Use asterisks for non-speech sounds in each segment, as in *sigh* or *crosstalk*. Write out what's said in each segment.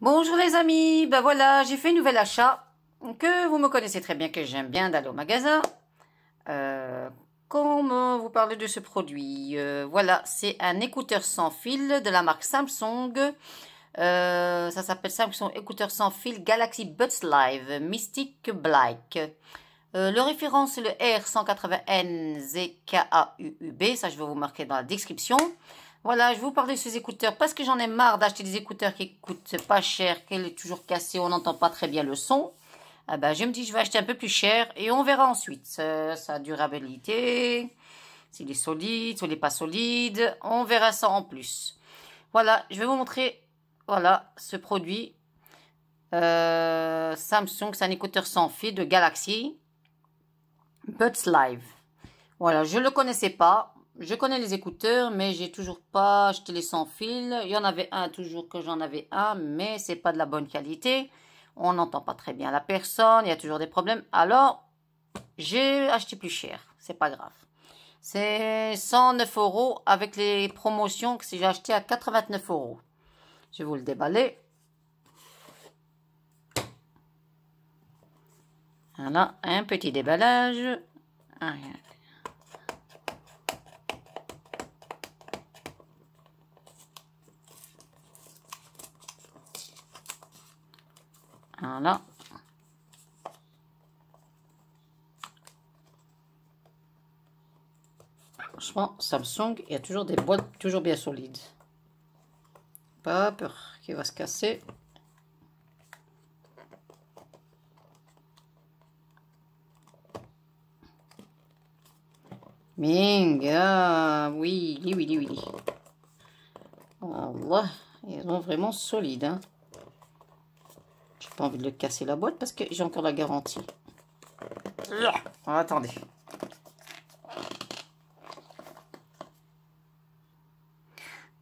Bonjour les amis, ben voilà, j'ai fait un nouvel achat que vous me connaissez très bien, que j'aime bien d'aller au magasin. Euh, comment vous parler de ce produit euh, Voilà, c'est un écouteur sans fil de la marque Samsung. Euh, ça s'appelle Samsung écouteur sans fil Galaxy Buds Live Mystic Black. le référent c'est le R180NZKAUUB, ça je vais vous marquer dans la description. Voilà, je vous parle de ces écouteurs parce que j'en ai marre d'acheter des écouteurs qui coûtent pas cher, qu'elle est toujours cassée, on n'entend pas très bien le son. ben, je me dis, je vais acheter un peu plus cher et on verra ensuite sa, durabilité, s'il est solide, s'il n'est pas solide. On verra ça en plus. Voilà, je vais vous montrer voilà, ce produit. Euh, Samsung, c'est un écouteur sans fil de Galaxy. Buds Live. Voilà, je ne le connaissais pas. Je connais les écouteurs, mais j'ai toujours pas acheté les sans fil. Il y en avait un, toujours que j'en avais un, mais c'est pas de la bonne qualité. On n'entend pas très bien la personne, il y a toujours des problèmes. Alors, j'ai acheté plus cher, c'est pas grave. C'est 109 euros avec les promotions que j'ai acheté à 89 euros. Je vais vous le déballer. Voilà, un petit déballage. Ah, Franchement, Samsung, il y a toujours des boîtes toujours bien solides. Pas peur qu'il va se casser. ah oui, oui, oui, oui. Oh, ils sont vraiment solides. Hein pas envie de le casser la boîte parce que j'ai encore la garantie. Ah, attendez.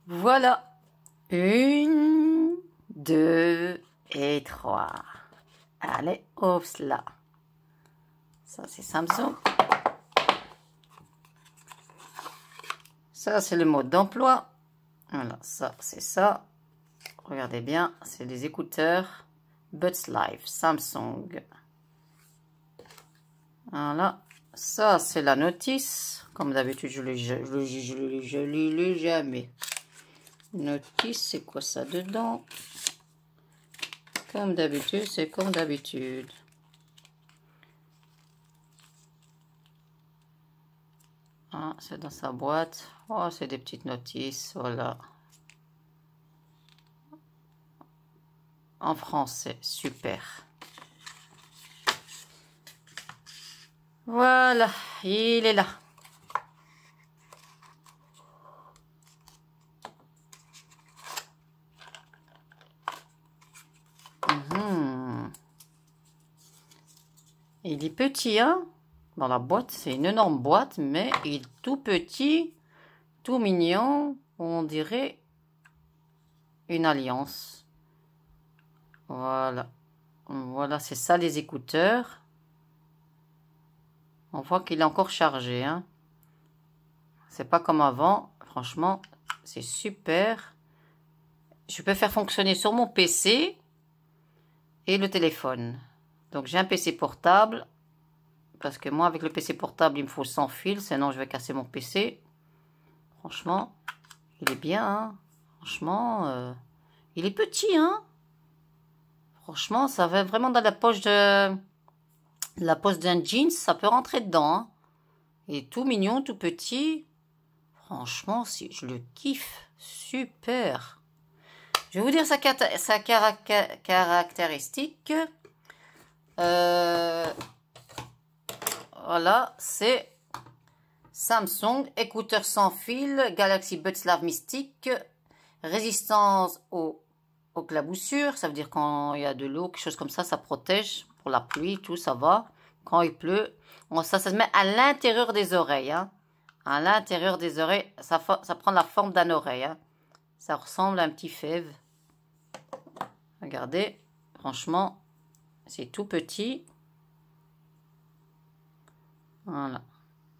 Voilà. Une, deux et trois. Allez, off là. Ça, c'est Samsung. Ça, c'est le mode d'emploi. Voilà, ça, c'est ça. Regardez bien, c'est les écouteurs buts Life, Samsung. Voilà. Ça, c'est la notice. Comme d'habitude, je ne je, je, je, lis jamais. Notice, c'est quoi ça dedans Comme d'habitude, c'est comme d'habitude. Ah, c'est dans sa boîte. Oh, c'est des petites notices, voilà. en français. Super. Voilà, il est là. Mhm. Il est petit, hein Dans la boîte, c'est une énorme boîte, mais il est tout petit, tout mignon. On dirait une alliance. Voilà. Voilà, c'est ça les écouteurs. On voit qu'il est encore chargé. Hein. C'est pas comme avant. Franchement, c'est super. Je peux faire fonctionner sur mon PC et le téléphone. Donc j'ai un PC portable. Parce que moi, avec le PC portable, il me faut sans fil. Sinon, je vais casser mon PC. Franchement, il est bien. Hein. Franchement, euh, il est petit. Hein Franchement, ça va vraiment dans la poche de la poche d'un jeans, ça peut rentrer dedans. Hein. Et tout mignon, tout petit. Franchement, je le kiffe. Super. Je vais vous dire sa, caractéristique. Euh, voilà, c'est Samsung, écouteur sans fil, Galaxy Buds Mystique, résistance au la ça veut dire quand il y a de l'eau, quelque chose comme ça, ça protège pour la pluie, tout ça va. Quand il pleut, on, ça, se met à l'intérieur des oreilles. Hein. À l'intérieur des oreilles, ça, prend la forme d'un oreille. Hein. Ça ressemble à un petit fève. Regardez, franchement, c'est tout petit. Voilà.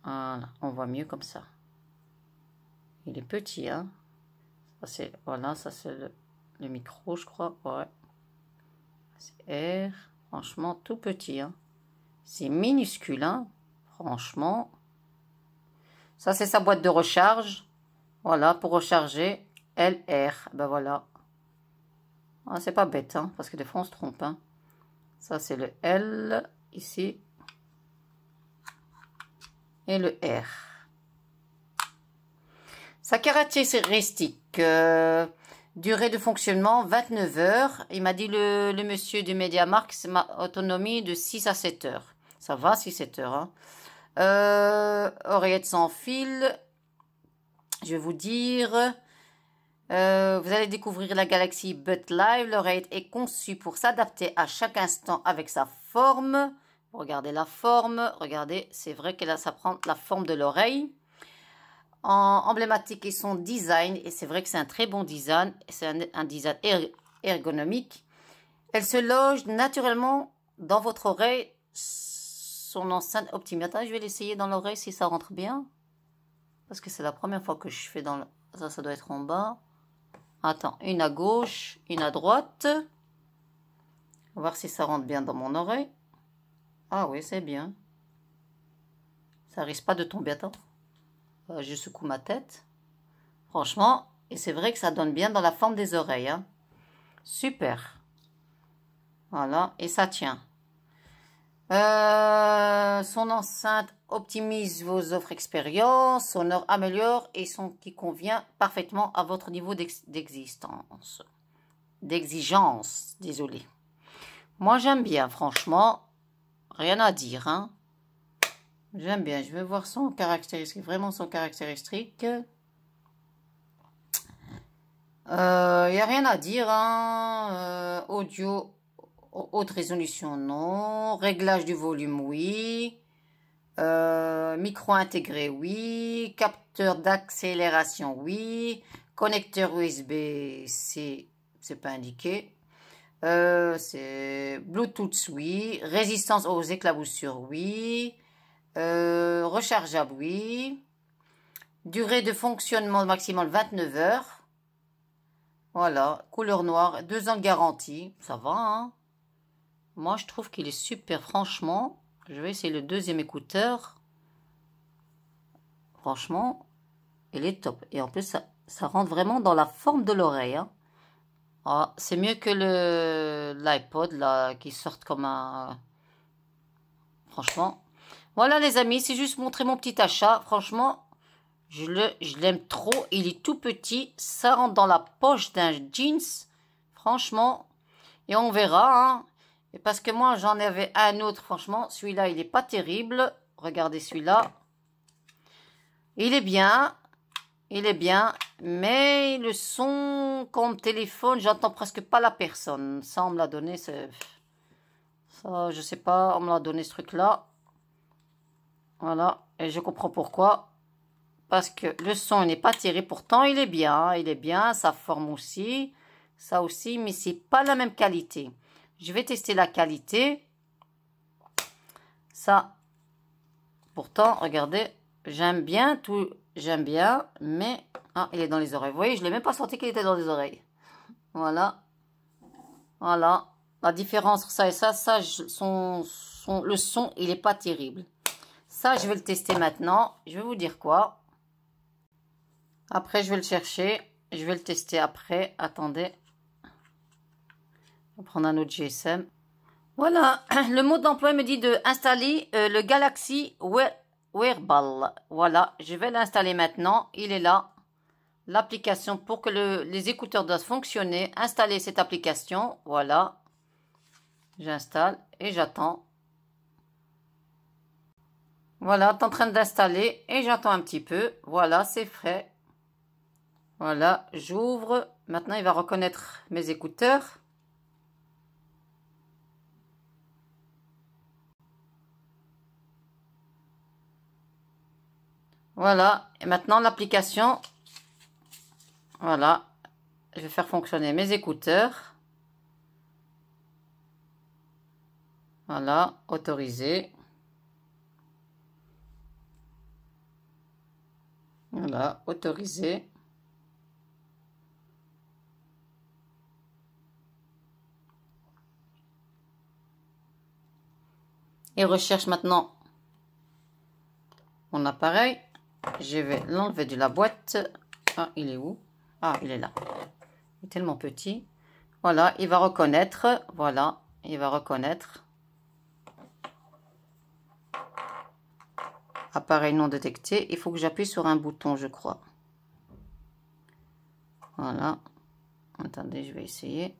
on voit mieux comme ça. Il est petit, hein. voilà, ça c'est le le micro, je crois. Ouais. C'est R. Franchement, tout petit. Hein. C'est minuscule. Hein. Franchement. Ça, c'est sa boîte de recharge. Voilà, pour recharger. LR. Ben voilà. Ah, c'est pas bête, hein, parce que des fois, on se trompe. Hein. Ça, c'est le L, ici. Et le R. Sa caractéristique... Euh, Durée de fonctionnement 29 heures. Il m'a dit le, monsieur du MediaMarkt, c'est ma autonomie de 6 à 7 heures. Ça va, 6-7 heures. Hein. Euh, oreillette sans fil. Je vais vous dire. Euh, vous allez découvrir la galaxie But Live. L'oreillette est conçue pour s'adapter à chaque instant avec sa forme. Regardez la forme. Regardez, c'est vrai qu'elle ça prend la forme de l'oreille emblématique et son design. Et c'est vrai que c'est un très bon design. C'est un, design er, ergonomique. Elle se loge naturellement dans votre oreille. Son enceinte optimata. je vais l'essayer dans l'oreille si ça rentre bien. Parce que c'est la première fois que je fais dans... Ça, ça doit être en bas. Attends, une à gauche, une à droite. voir si ça rentre bien dans mon oreille. Ah oui, c'est bien. Ça risque pas de tomber. Attends. Euh, je secoue ma tête. Franchement, et c'est vrai que ça donne bien dans la forme des oreilles. Hein. Super. Voilà, et ça tient. Euh, son enceinte optimise vos offres expériences, son améliore et son qui convient parfaitement à votre niveau d'existence. D'exigence, désolé. Moi j'aime bien, franchement, rien à dire. Hein. J'aime bien. Je veux voir son caractéristique, vraiment son caractéristique. Il euh, n'y a rien à dire. Hein. Euh, audio, haute résolution, non. Réglage du volume, oui. Euh, micro intégré, oui. Capteur d'accélération, oui. Connecteur usb c'est pas indiqué. c'est Bluetooth, oui. Résistance aux éclaboussures, oui. Euh, rechargeable, oui. Durée de fonctionnement maximum 29 heures. Voilà, couleur noire, 2 ans garantie. Ça va, hein. Moi, je trouve qu'il est super, franchement. Je vais essayer le deuxième écouteur. Franchement, il est top. Et en plus, ça, ça rentre vraiment dans la forme de l'oreille. Hein. Ah, c'est mieux que le l'iPod, là, qui sort comme un... Franchement, voilà les amis, c'est juste montrer mon petit achat. Franchement, je l'aime trop. Il est tout petit. Ça rentre dans la poche d'un jeans. Franchement. Et on verra. Hein. Et parce que moi, j'en avais un autre. Franchement, celui-là, il n'est pas terrible. Regardez celui-là. Il est bien. Il est bien. Mais le son, comme téléphone, j'entends presque pas la personne. Ça, on me l'a donné. Ça, je sais pas. On me l'a donné ce truc-là. Voilà, et je comprends pourquoi. Parce que le son n'est pas tiré, pourtant il est bien, il est bien, sa forme aussi, ça aussi, mais c'est pas la même qualité. Je vais tester la qualité. Ça, pourtant, regardez, j'aime bien tout, j'aime bien, mais ah, il est dans les oreilles. Vous voyez, je l'ai même pas senti qu'il était dans les oreilles. Voilà, voilà. La différence entre ça et ça, ça, le son, il n'est pas terrible. Ça, je vais le tester maintenant. Je vais vous dire quoi. Après, je vais le chercher. Je vais le tester après. Attendez. On va prendre un autre GSM. Voilà, *clears throat* le mode d'emploi me dit de installer euh, le Galaxy Wearball. Voilà, je vais l'installer maintenant. Il est là. L'application pour que les écouteurs doivent fonctionner. Installer cette application. Voilà. J'installe et j'attends. Voilà, tu en train d'installer et j'attends un petit peu. Voilà, c'est frais. Voilà, j'ouvre. Maintenant, il va reconnaître mes écouteurs. Voilà, et maintenant l'application, voilà, je vais faire fonctionner mes écouteurs. Voilà, autorisé. Voilà, autorisé. Et recherche maintenant mon appareil. Je vais l'enlever de la boîte. Ah, il est où Ah, il est là. Il est tellement petit. Voilà, il va reconnaître. Voilà, il va reconnaître. appareil non détecté. Il faut que j'appuie sur un bouton, je crois. Voilà. Attendez, je vais essayer.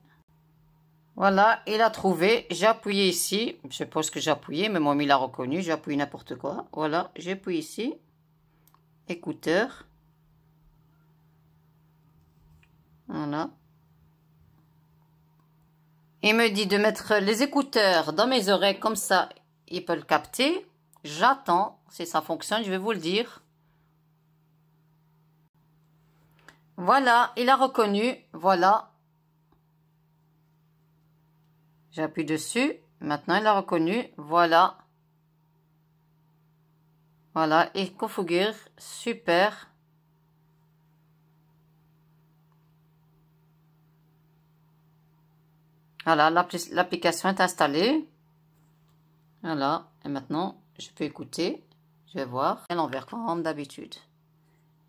Voilà, il a trouvé. J'ai appuyé ici. Je suppose que j'ai appuyé, mais mon il l'a reconnu. J'appuie n'importe quoi. Voilà, j'appuie ici. Écouteur. Voilà. Il me dit de mettre les écouteurs dans mes oreilles comme ça, il peut le capter. J'attends. Si ça fonctionne, je vais vous le dire. Voilà, il a reconnu. Voilà. J'appuie dessus. Maintenant, il a reconnu. Voilà. Voilà, et configure. Super. Voilà, l'application est installée. Voilà, et maintenant, je peux écouter. Je vais voir. Elle en comme d'habitude.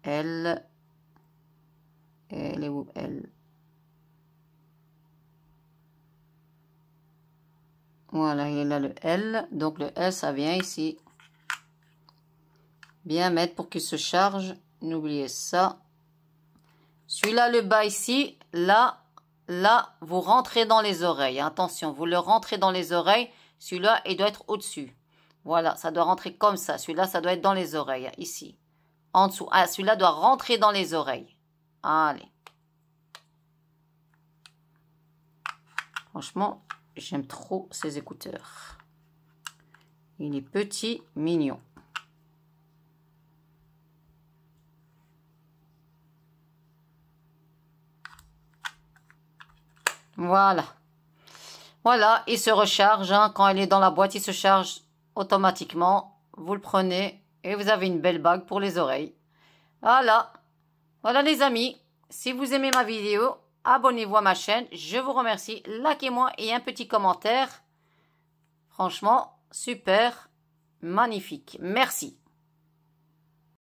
Elle. Elle est où Elle. Voilà, il y a le L. Donc le L, ça vient ici. Bien mettre pour qu'il se charge. N'oubliez ça. Celui-là, le bas ici. Là, là, vous rentrez dans les oreilles. Attention, vous le rentrez dans les oreilles. Celui-là, il doit être au-dessus. Voilà, ça doit rentrer comme ça. Celui-là, ça doit être dans les oreilles, ici. En dessous. Ah, celui-là doit rentrer dans les oreilles. Allez. Franchement, j'aime trop ces écouteurs. Il est petit, mignon. Voilà. Voilà, il se recharge. Hein. Quand elle est dans la boîte, il se charge automatiquement, vous le prenez et vous avez une belle bague pour les oreilles. Voilà. Voilà les amis. Si vous aimez ma vidéo, abonnez-vous à ma chaîne. Je vous remercie. Likez-moi et un petit commentaire. Franchement, super, magnifique. Merci.